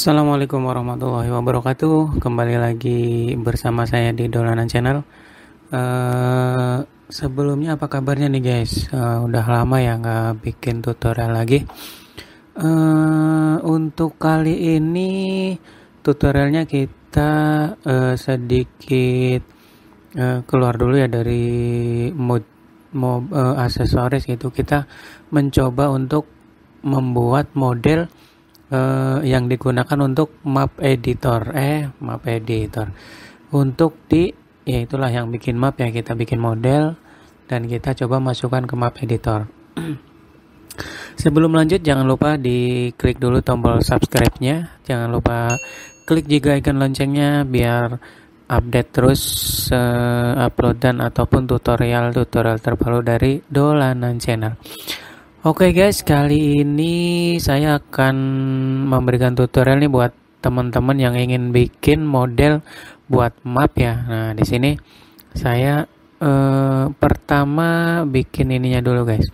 Assalamualaikum warahmatullahi wabarakatuh. Kembali lagi bersama saya di Dolanan Channel. Uh, sebelumnya apa kabarnya nih guys? Uh, udah lama ya nggak bikin tutorial lagi. Uh, untuk kali ini tutorialnya kita uh, sedikit uh, keluar dulu ya dari mod, mod uh, aksesoris gitu. Kita mencoba untuk membuat model eh, yang digunakan untuk map editor eh map editor untuk di ya itulah yang bikin map ya kita bikin model dan kita coba masukkan ke map editor sebelum lanjut jangan lupa di klik dulu tombol subscribe nya jangan lupa klik juga icon loncengnya biar update terus uh, eh, uploadan ataupun tutorial-tutorial terbaru dari Dolanan Channel. Oke okay guys, kali ini saya akan memberikan tutorial nih buat teman-teman yang ingin bikin model buat map ya. Nah, di sini saya eh, pertama bikin ininya dulu guys.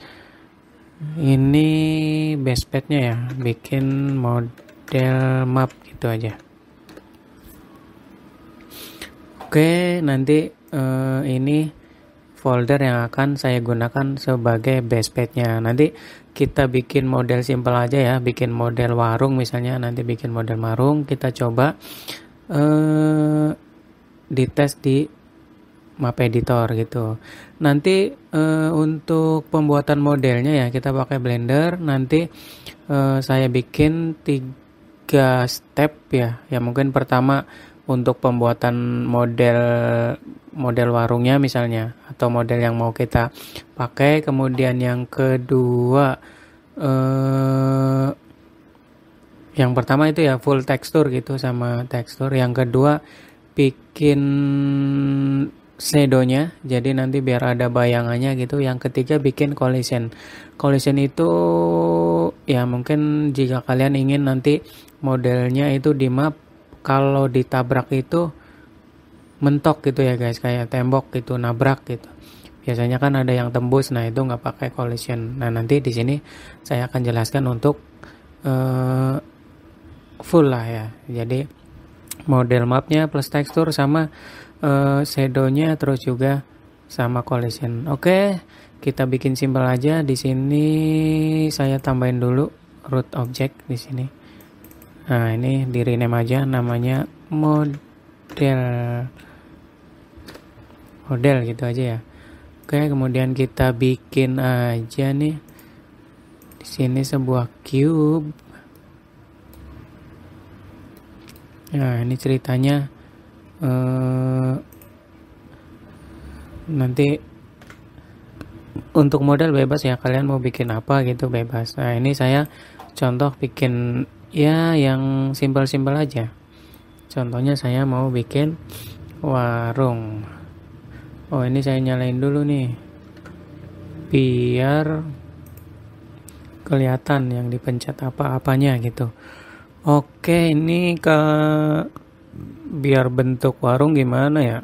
Ini base padnya ya, bikin model map gitu aja. Oke, okay, nanti eh, ini folder yang akan saya gunakan sebagai base basepadnya nanti kita bikin model simple aja ya bikin model warung misalnya nanti bikin model warung kita coba eh, tes di map editor gitu nanti eh, untuk pembuatan modelnya ya kita pakai blender nanti eh, saya bikin tiga step ya ya mungkin pertama untuk pembuatan model model warungnya misalnya atau model yang mau kita pakai kemudian yang kedua eh, yang pertama itu ya full tekstur gitu sama tekstur yang kedua bikin sedonya jadi nanti biar ada bayangannya gitu yang ketiga bikin collision collision itu ya mungkin jika kalian ingin nanti modelnya itu di map kalau ditabrak itu mentok gitu ya guys kayak tembok gitu nabrak gitu biasanya kan ada yang tembus nah itu nggak pakai collision nah nanti di sini saya akan jelaskan untuk uh, full lah ya jadi model mapnya plus tekstur sama uh, shadownya terus juga sama collision oke okay, kita bikin simpel aja di sini saya tambahin dulu root object di sini nah ini di rename aja namanya model model gitu aja ya oke kemudian kita bikin aja nih di sini sebuah cube nah ini ceritanya eh, nanti untuk model bebas ya kalian mau bikin apa gitu bebas nah ini saya contoh bikin ya yang simpel-simpel aja contohnya saya mau bikin warung oh ini saya nyalain dulu nih biar kelihatan yang dipencet apa-apanya gitu oke ini ke biar bentuk warung gimana ya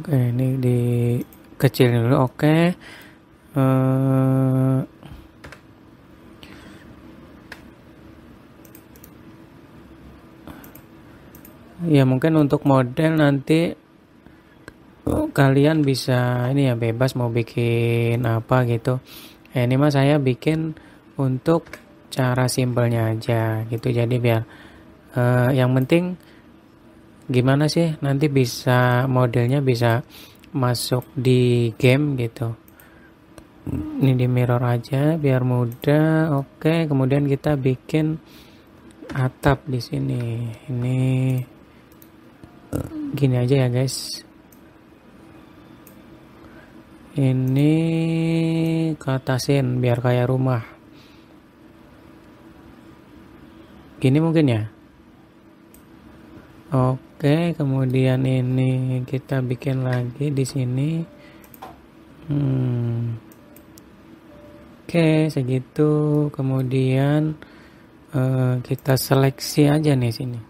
oke ini di kecil dulu oke eee eh, ya mungkin untuk model nanti eh, kalian bisa ini ya bebas mau bikin apa gitu ya, ini mah saya bikin untuk cara simpelnya aja gitu jadi biar eh, yang penting gimana sih nanti bisa modelnya bisa masuk di game gitu ini di mirror aja biar mudah oke kemudian kita bikin atap di sini ini gini aja ya guys ini katasin biar kayak rumah gini mungkin ya oke kemudian ini kita bikin lagi di sini hmm. oke segitu kemudian uh, kita seleksi aja nih sini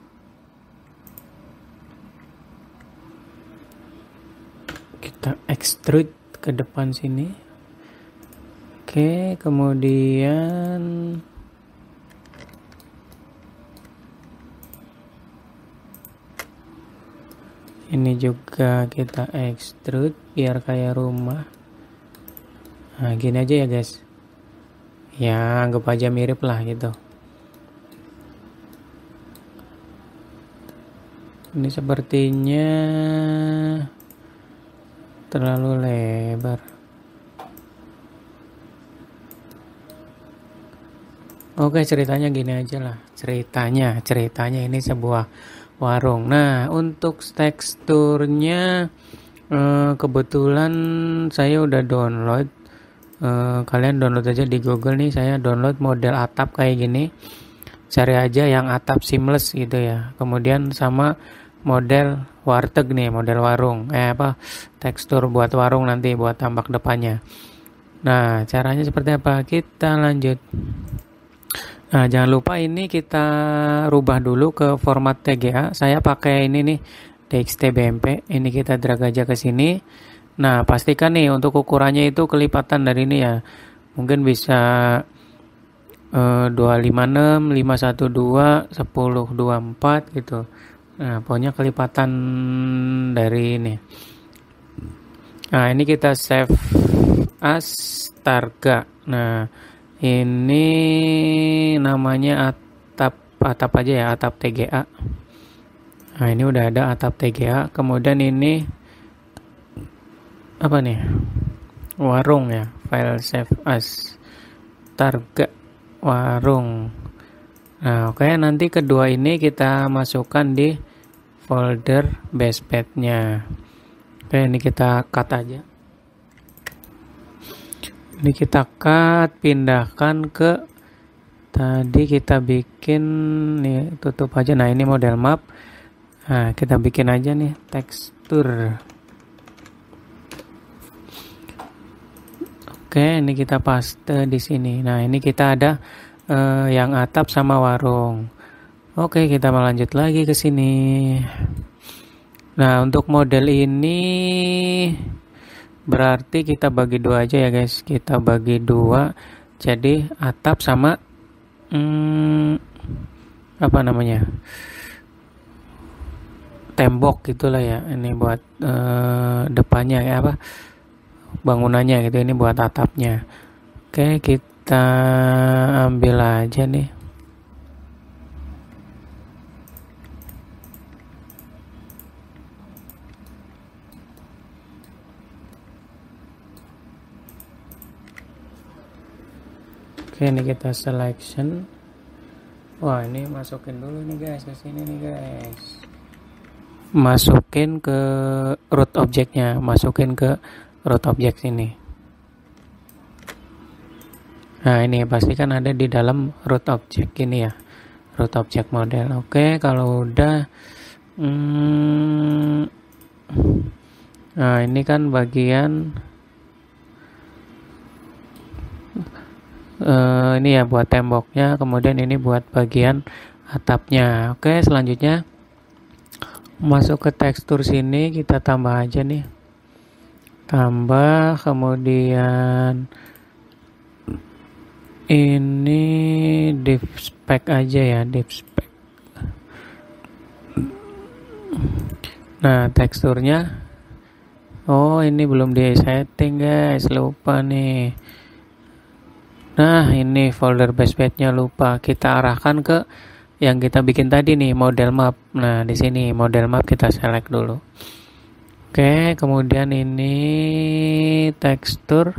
kita extrude ke depan sini oke kemudian ini juga kita extrude biar kayak rumah nah gini aja ya guys ya anggap aja mirip lah gitu ini sepertinya terlalu lebar Oke ceritanya gini aja lah ceritanya ceritanya ini sebuah warung nah untuk teksturnya eh, kebetulan saya udah download eh, kalian download aja di Google nih saya download model atap kayak gini cari aja yang atap seamless gitu ya kemudian sama model warteg nih, model warung. Eh apa? Tekstur buat warung nanti buat tampak depannya. Nah, caranya seperti apa? Kita lanjut. Nah, jangan lupa ini kita rubah dulu ke format TGA. Saya pakai ini nih, bmp. Ini kita drag aja ke sini. Nah, pastikan nih untuk ukurannya itu kelipatan dari ini ya. Mungkin bisa eh, 256, 512, 1024 gitu. Nah, pokoknya kelipatan dari ini. Nah, ini kita save as targa. Nah, ini namanya atap atap aja ya, atap TGA. Nah, ini udah ada atap TGA. Kemudian ini apa nih? Warung ya, file save as targa warung. Nah, oke okay, nanti kedua ini kita masukkan di folder basepadnya oke ini kita cut aja ini kita cut pindahkan ke tadi kita bikin nih tutup aja nah ini model map nah kita bikin aja nih tekstur oke ini kita paste di sini nah ini kita ada eh, yang atap sama warung Oke, kita melanjut lagi ke sini. Nah, untuk model ini berarti kita bagi dua aja ya guys. Kita bagi dua. Jadi atap sama hmm, apa namanya? tembok gitulah ya ini buat eh, depannya ya apa bangunannya gitu ini buat atapnya oke kita ambil aja nih oke ini kita selection wah ini masukin dulu nih guys ke sini nih guys masukin ke root objectnya, masukin ke root object sini nah ini pasti kan ada di dalam root object ini ya root object model oke kalau udah hmm, nah ini kan bagian uh, ini ya buat temboknya kemudian ini buat bagian atapnya oke selanjutnya masuk ke tekstur sini kita tambah aja nih tambah kemudian ini div spec aja ya div spec nah teksturnya oh ini belum di setting guys lupa nih Nah, ini folder nya lupa. Kita arahkan ke yang kita bikin tadi nih, model map. Nah, di sini model map kita select dulu. Oke, kemudian ini tekstur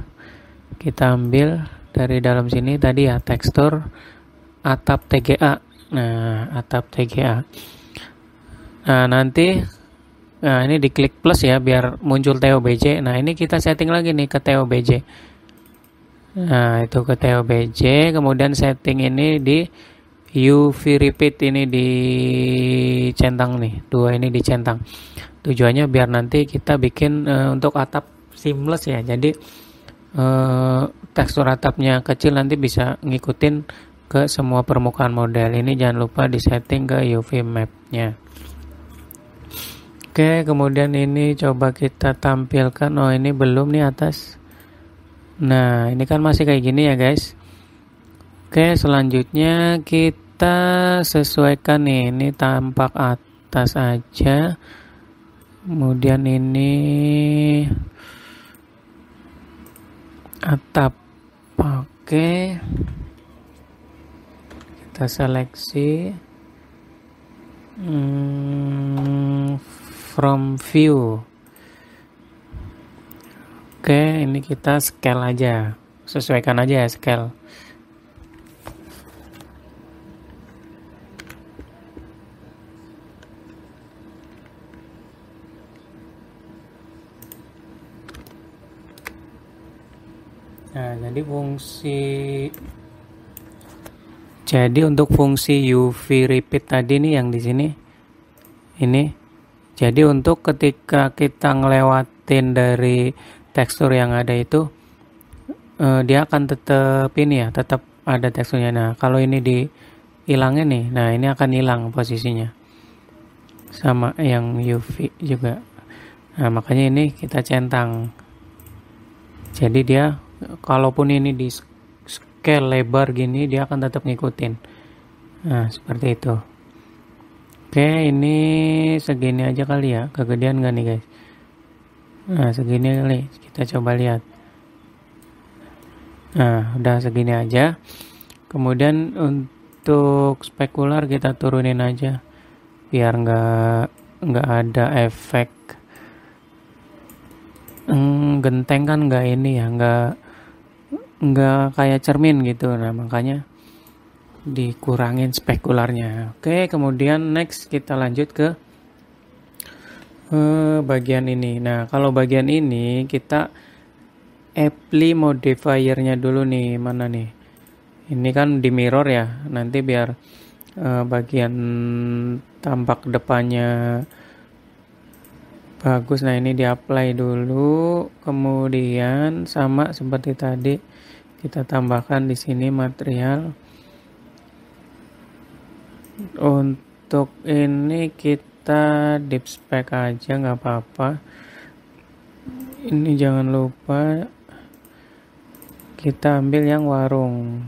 kita ambil dari dalam sini tadi ya, tekstur atap TGA. Nah, atap TGA. Nah, nanti nah ini diklik plus ya biar muncul TOBJ. Nah, ini kita setting lagi nih ke TOBJ. Hmm. Nah, itu ke TOBJ, kemudian setting ini di UV repeat ini di centang nih, dua ini di centang. Tujuannya biar nanti kita bikin uh, untuk atap seamless ya. Jadi uh, tekstur atapnya kecil nanti bisa ngikutin ke semua permukaan model. Ini jangan lupa di setting ke UV mapnya Oke, kemudian ini coba kita tampilkan. Oh, ini belum nih atas. Nah, ini kan masih kayak gini ya, guys. Oke, selanjutnya kita sesuaikan nih. Ini tampak atas aja. Kemudian ini atap. Oke. Kita seleksi hmm, from view. Oke, ini kita scale aja. Sesuaikan aja ya scale. Nah, jadi fungsi jadi untuk fungsi UV repeat tadi nih yang di sini ini jadi untuk ketika kita ngelewatin dari tekstur yang ada itu uh, dia akan tetap ini ya tetap ada teksturnya nah kalau ini dihilangin nih nah ini akan hilang posisinya sama yang UV juga nah makanya ini kita centang jadi dia kalaupun ini di scale lebar gini dia akan tetap ngikutin nah seperti itu oke ini segini aja kali ya kegedean gak nih guys nah segini kali kita coba lihat nah udah segini aja kemudian untuk spekular kita turunin aja biar nggak nggak ada efek hmm, genteng kan nggak ini ya nggak nggak kayak cermin gitu nah makanya dikurangin spekularnya oke kemudian next kita lanjut ke Eh, bagian ini. Nah, kalau bagian ini kita apply modifiernya dulu nih, mana nih? Ini kan di mirror ya. Nanti biar uh, bagian tampak depannya bagus. Nah, ini di apply dulu, kemudian sama seperti tadi kita tambahkan di sini material untuk ini kita kita deep spec aja nggak apa-apa ini jangan lupa kita ambil yang warung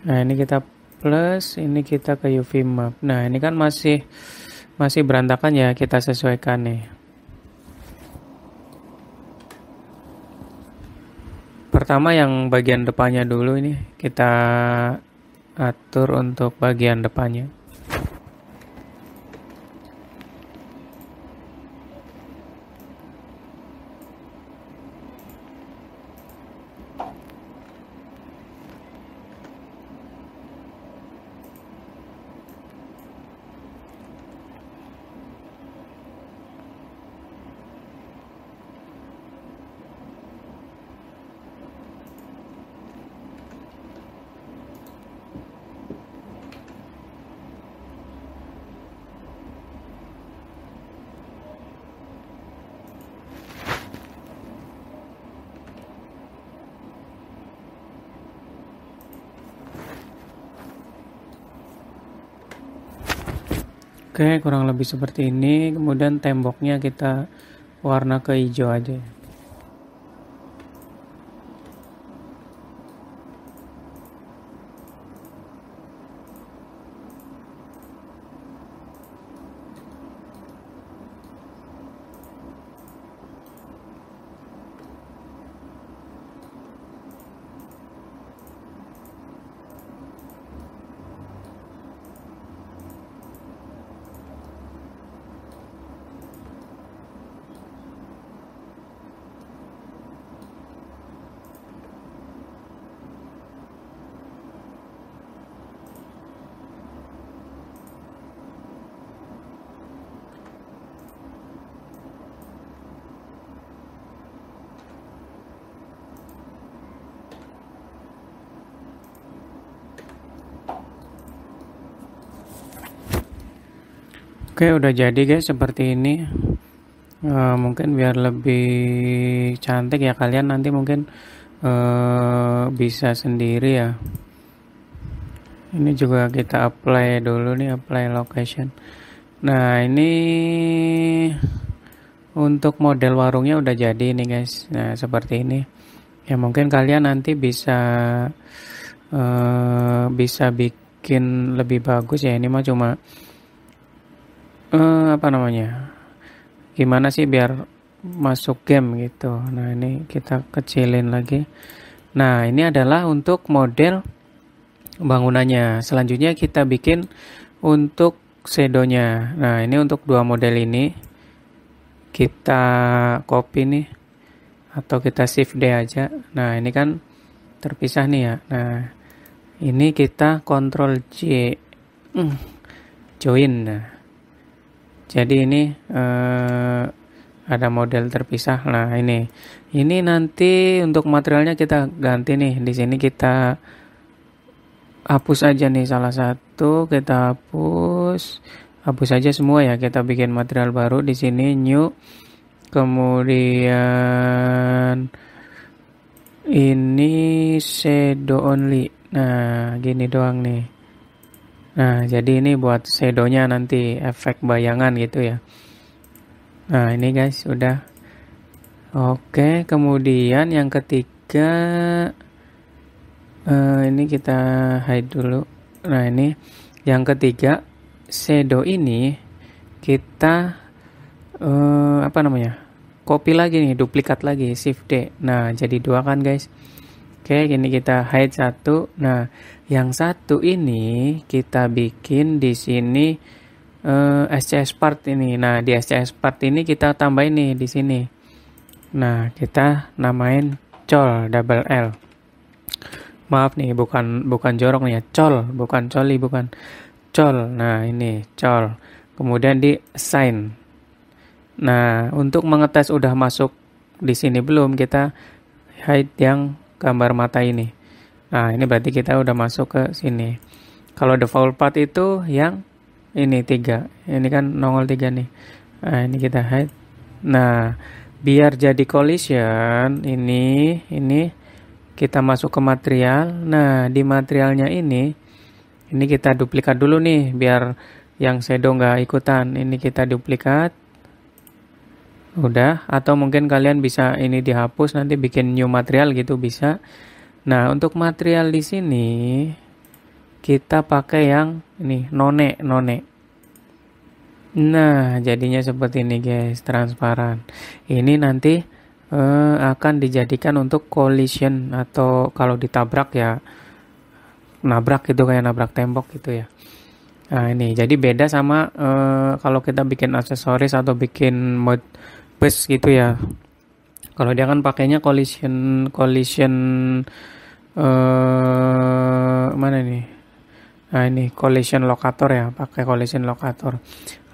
nah ini kita plus ini kita ke UV map nah ini kan masih masih berantakan ya kita sesuaikan nih pertama yang bagian depannya dulu ini kita atur untuk bagian depannya Oke, kurang lebih seperti ini. Kemudian temboknya kita warna ke hijau aja Oke udah jadi guys seperti ini e, mungkin biar lebih cantik ya kalian nanti mungkin e, bisa sendiri ya ini juga kita apply dulu nih apply location nah ini untuk model warungnya udah jadi nih guys nah seperti ini ya mungkin kalian nanti bisa uh, bisa bikin lebih bagus ya ini mah cuma uh, apa namanya gimana sih biar masuk game gitu nah ini kita kecilin lagi nah ini adalah untuk model bangunannya selanjutnya kita bikin untuk sedonya nah ini untuk dua model ini kita copy nih atau kita shift D aja nah ini kan terpisah nih ya nah ini kita kontrol J hmm, join nah jadi ini eh, ada model terpisah nah ini ini nanti untuk materialnya kita ganti nih di sini kita hapus aja nih salah satu kita hapus hapus aja semua ya kita bikin material baru di sini new kemudian ini shadow only nah gini doang nih Nah, jadi ini buat sedonya nanti efek bayangan gitu ya. Nah, ini guys, udah. Oke, kemudian yang ketiga uh, ini kita hide dulu. Nah, ini yang ketiga sedo ini kita uh, apa namanya? Copy lagi nih, duplikat lagi, shift D. Nah, jadi dua kan guys. Oke, ini kita hide satu. Nah, yang satu ini kita bikin di sini eh, SCS part ini. Nah, di SCS part ini kita tambahin nih di sini. Nah, kita namain col double L. Maaf nih, bukan bukan jorok nih ya, col, bukan coli, bukan col. Nah, ini col. Kemudian di sign. Nah, untuk mengetes udah masuk di sini belum, kita hide yang gambar mata ini. Nah, ini berarti kita udah masuk ke sini. Kalau default path itu yang ini tiga, ini kan nongol tiga nih. Nah, ini kita hide. Nah, biar jadi collision ini ini kita masuk ke material. Nah, di materialnya ini ini kita duplikat dulu nih biar yang shadow nggak ikutan. Ini kita duplikat Udah, atau mungkin kalian bisa ini dihapus nanti bikin new material gitu bisa. Nah, untuk material di sini kita pakai yang ini none none. Nah, jadinya seperti ini guys, transparan. Ini nanti eh, akan dijadikan untuk collision atau kalau ditabrak ya nabrak gitu kayak nabrak tembok gitu ya. Nah, ini jadi beda sama eh, kalau kita bikin aksesoris atau bikin mod bus gitu ya kalau dia kan pakainya collision collision uh, mana nih nah ini collision locator ya pakai collision locator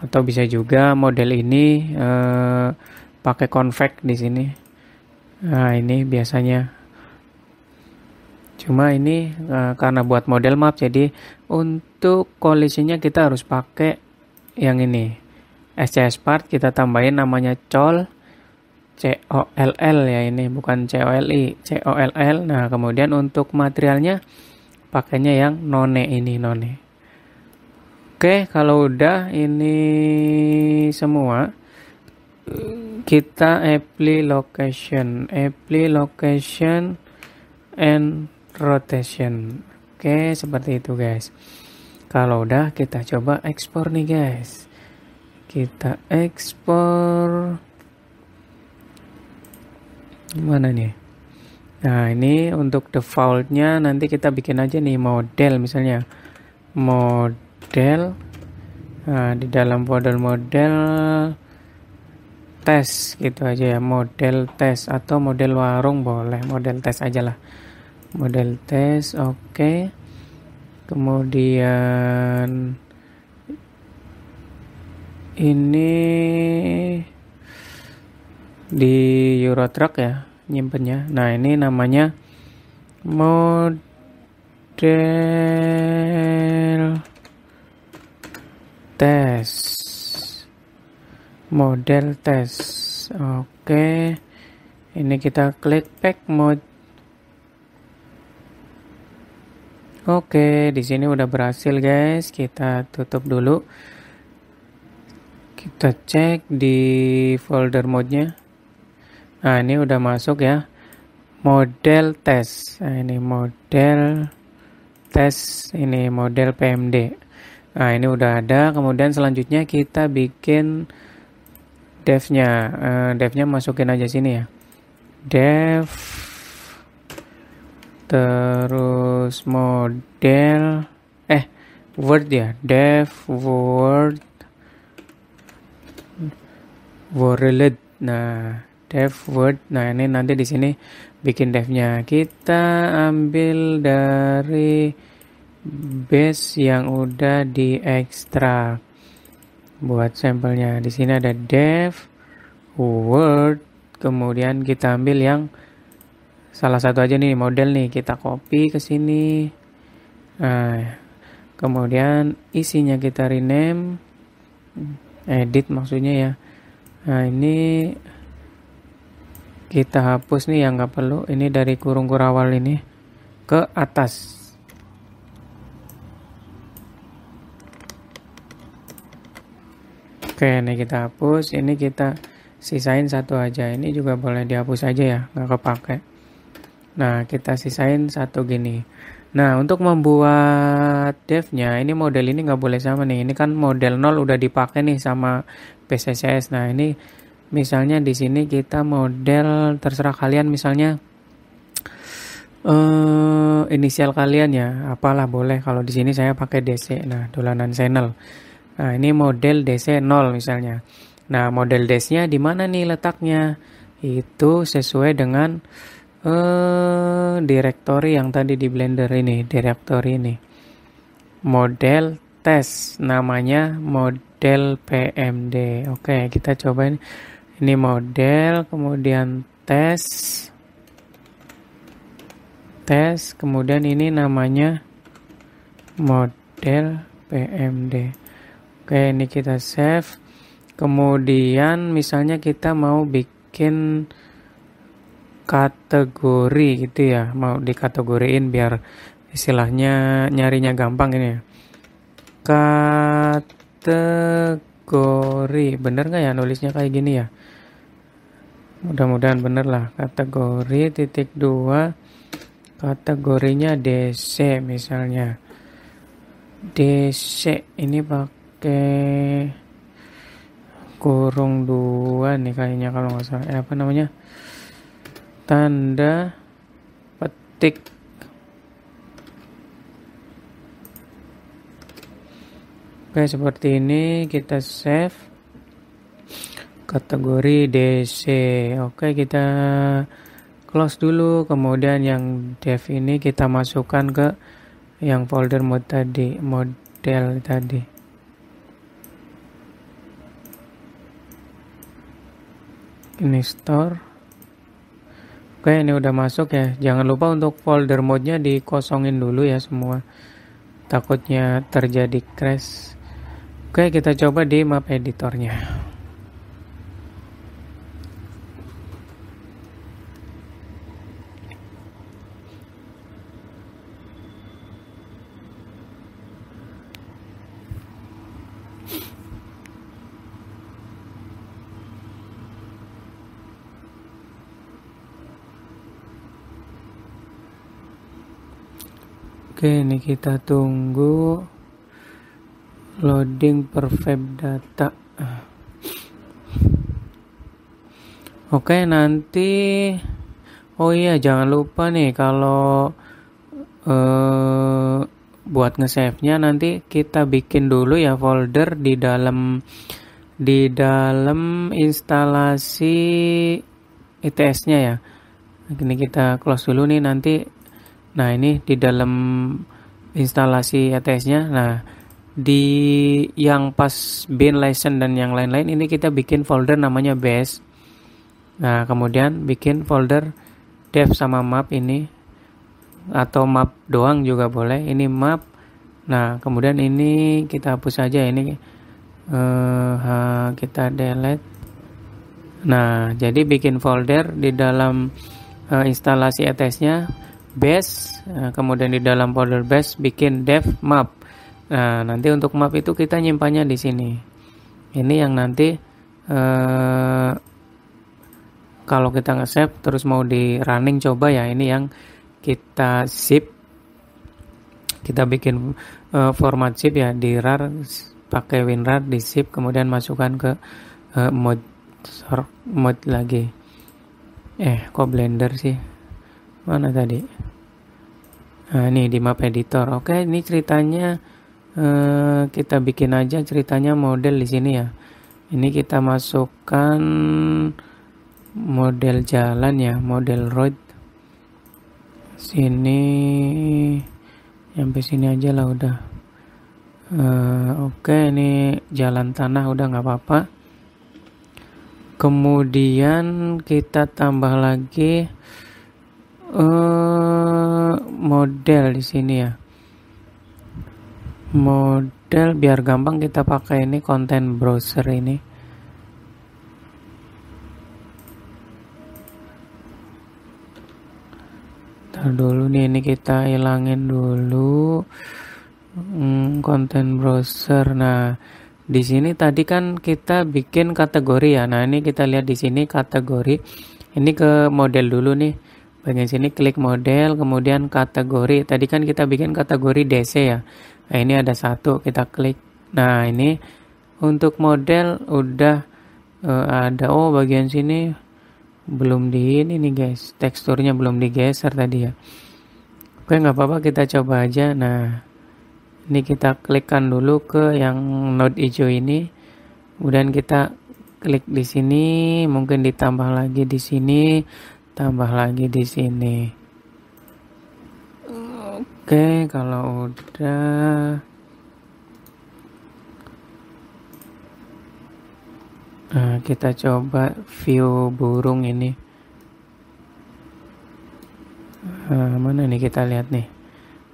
atau bisa juga model ini uh, pakai convex di sini nah ini biasanya cuma ini uh, karena buat model map jadi untuk collisionnya kita harus pakai yang ini SCS part kita tambahin namanya col COLL ya ini bukan COLI COLL nah kemudian untuk materialnya pakainya yang none ini none oke kalau udah ini semua kita apply location apply location and rotation oke seperti itu guys kalau udah kita coba ekspor nih guys kita ekspor mana nih nah ini untuk defaultnya nanti kita bikin aja nih model misalnya model nah, di dalam folder model tes gitu aja ya model tes atau model warung boleh model tes aja lah model tes oke okay. kemudian ini di Euro Truck ya nyimpennya nah ini namanya model test. model test. oke ini kita klik pack mode oke di sini udah berhasil guys kita tutup dulu kita cek di folder modnya. nah ini udah masuk ya model test. nah, ini model test. ini model PMD nah ini udah ada kemudian selanjutnya kita bikin devnya uh, devnya masukin aja sini ya dev terus model eh word ya dev word world nah dev word nah ini nanti di sini bikin devnya kita ambil dari base yang udah di ekstrak buat sampelnya di sini ada dev word kemudian kita ambil yang salah satu aja nih model nih kita copy ke sini nah kemudian isinya kita rename edit maksudnya ya Nah, ini kita hapus nih yang nggak perlu. Ini dari kurung kurawal ini ke atas. Oke, ini kita hapus. Ini kita sisain satu aja. Ini juga boleh dihapus aja ya, nggak kepake. Nah, kita sisain satu gini. Nah, untuk membuat devnya, ini model ini nggak boleh sama nih. Ini kan model 0 udah dipakai nih sama PCCS. Nah, ini misalnya di sini kita model terserah kalian misalnya uh, inisial kalian ya, apalah boleh. Kalau di sini saya pakai DC. Nah, dolanan channel. Nah, ini model DC 0 misalnya. Nah, model DC-nya di mana nih letaknya? Itu sesuai dengan uh, eh, directory yang tadi di Blender ini, directory ini. Model test namanya model PMD. Oke, kita cobain ini model, kemudian test tes, kemudian ini namanya model PMD. Oke, ini kita save. Kemudian misalnya kita mau bikin kategori gitu ya mau dikategoriin biar istilahnya nyarinya gampang ini ya kategori bener nggak ya nulisnya kayak gini ya mudah-mudahan bener lah kategori titik dua kategorinya DC misalnya DC ini pakai kurung dua nih kayaknya kalau nggak salah eh, apa namanya tanda petik Oke seperti ini kita save kategori DC Oke kita close dulu kemudian yang dev ini kita masukkan ke yang folder mode tadi model tadi ini store Oke ini udah masuk ya jangan lupa untuk folder mode nya dikosongin dulu ya semua takutnya terjadi crash Oke kita coba di map editornya Oke, ini kita tunggu loading perfect data. Oke, nanti oh iya jangan lupa nih kalau eh buat nge-save-nya nanti kita bikin dulu ya folder di dalam di dalam instalasi ITS-nya e ya. Ini kita close dulu nih nanti Nah, ini di dalam instalasi ETS-nya. Nah, di yang pas bin license dan yang lain-lain ini kita bikin folder namanya base. Nah, kemudian bikin folder dev sama map ini atau map doang juga boleh. Ini map. Nah, kemudian ini kita hapus aja ini uh, kita delete. Nah, jadi bikin folder di dalam uh, instalasi ETS-nya base eh, kemudian di dalam folder base bikin dev map nah nanti untuk map itu kita nyimpannya di sini ini yang nanti eh, kalau kita nge-save terus mau di running coba ya ini yang kita zip kita bikin eh, format zip ya di rar pakai winrar di zip kemudian masukkan ke eh, mode mode lagi eh kok blender sih mana tadi nah ini di map editor oke ini ceritanya eh, kita bikin aja ceritanya model di sini ya ini kita masukkan model jalan ya model road sini sampai sini aja lah udah eh, oke ini jalan tanah udah nggak apa-apa kemudian kita tambah lagi Eh, model di sini ya model biar gampang kita pakai ini konten browser ini Ntar dulu nih ini kita hilangin dulu hmm, konten browser nah di sini tadi kan kita bikin kategori ya nah ini kita lihat di sini kategori ini ke model dulu nih bagian sini klik model kemudian kategori tadi kan kita bikin kategori DC ya nah, ini ada satu kita klik nah ini untuk model udah uh, ada oh bagian sini belum di ini nih guys teksturnya belum digeser tadi ya oke nggak apa-apa kita coba aja nah ini kita klikkan dulu ke yang node hijau ini kemudian kita klik di sini mungkin ditambah lagi di sini tambah lagi di sini oke kalau udah nah, kita coba view burung ini nah, mana nih kita lihat nih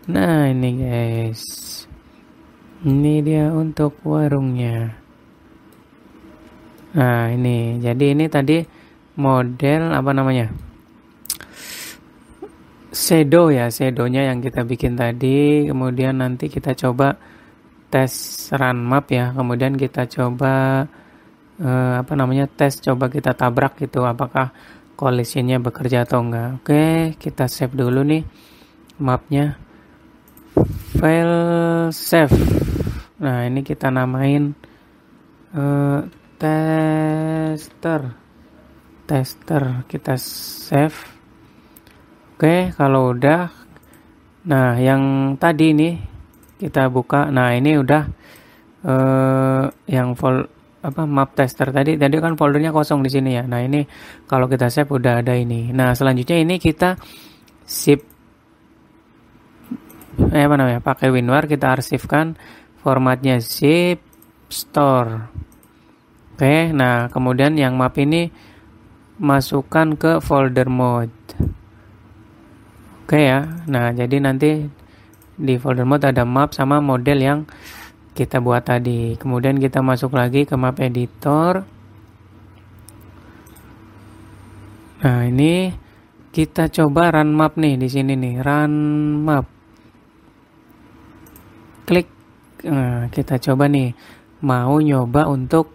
nah ini guys ini dia untuk warungnya Nah, ini jadi ini tadi model apa namanya? Sedo ya sedonya yang kita bikin tadi kemudian nanti kita coba tes run map ya kemudian kita coba eh, apa namanya tes coba kita tabrak gitu apakah collisionnya bekerja atau enggak oke kita save dulu nih mapnya file save nah ini kita namain eh, tester tester kita save Oke, kalau udah nah yang tadi ini kita buka. Nah, ini udah eh yang vol apa map tester tadi tadi kan foldernya kosong di sini ya. Nah, ini kalau kita save udah ada ini. Nah, selanjutnya ini kita zip eh apa namanya? pakai WinRAR kita arsipkan formatnya zip store. Oke, nah kemudian yang map ini masukkan ke folder mode. Oke ya. Nah, jadi nanti di folder mode ada map sama model yang kita buat tadi. Kemudian kita masuk lagi ke map editor. Nah, ini kita coba run map nih di sini nih, run map. Klik. Nah, kita coba nih mau nyoba untuk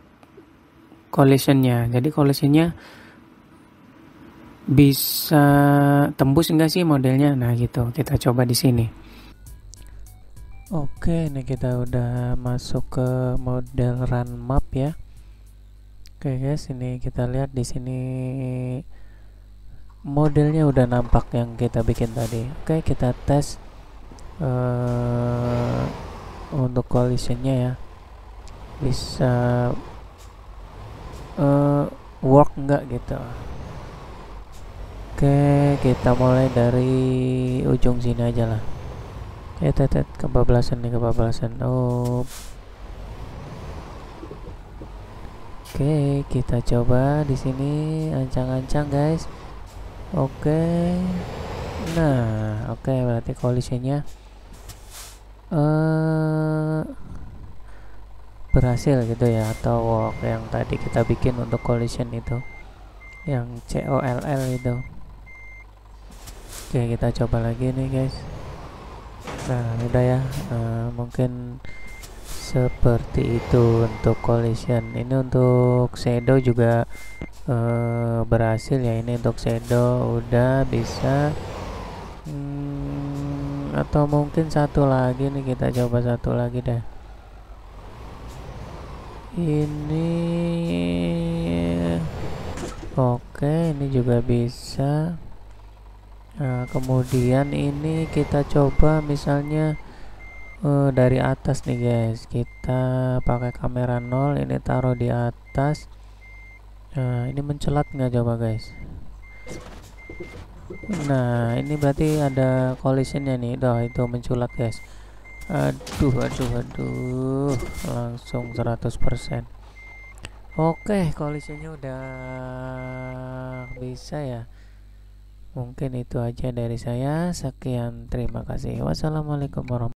collisionnya. Jadi collisionnya nya bisa tembus enggak sih modelnya nah gitu kita coba di sini oke ini kita udah masuk ke model run map ya oke guys ini kita lihat di sini modelnya udah nampak yang kita bikin tadi oke kita tes uh, untuk collisionnya ya bisa uh, work enggak gitu Oke, kita mulai dari ujung sini aja lah. Ya tetet kebablasan nih kebablasan. Oh. Oke, kita coba di sini ancang-ancang, guys. Oke. Nah, oke berarti kolisinya eh, berhasil gitu ya atau walk yang tadi kita bikin untuk collision itu yang COLL itu oke kita coba lagi nih guys nah udah ya uh, mungkin seperti itu untuk collision ini untuk shadow juga uh, berhasil ya ini untuk shadow udah bisa hmm, atau mungkin satu lagi nih kita coba satu lagi deh ini oke okay, ini juga bisa Nah, kemudian ini kita coba misalnya uh, dari atas nih guys. Kita pakai kamera nol, ini taruh di atas. Nah, ini mencelat nggak coba guys? Nah, ini berarti ada collisionnya nih. Dah itu menculat guys. Aduh, aduh, aduh. Langsung 100%. Oke, collisionnya udah bisa ya. Mungkin itu aja dari saya. Sekian, terima kasih. Wassalamualaikum warahmatullahi